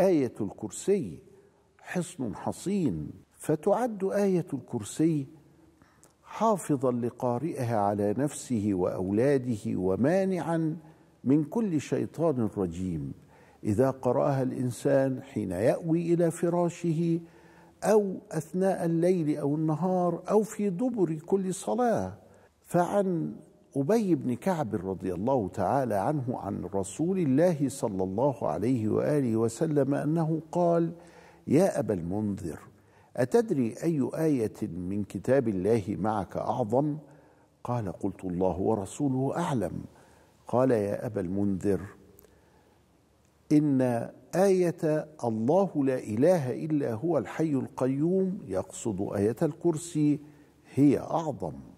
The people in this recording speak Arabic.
آية الكرسي حصن حصين فتعد آية الكرسي حافظا لقارئها على نفسه وأولاده ومانعا من كل شيطان رجيم إذا قرأها الإنسان حين يأوي إلى فراشه أو أثناء الليل أو النهار أو في دبر كل صلاة فعن أبي بن كعب رضي الله تعالى عنه عن رسول الله صلى الله عليه وآله وسلم أنه قال يا أبا المنذر أتدري أي آية من كتاب الله معك أعظم؟ قال قلت الله ورسوله أعلم قال يا أبا المنذر إن آية الله لا إله إلا هو الحي القيوم يقصد آية الكرسي هي أعظم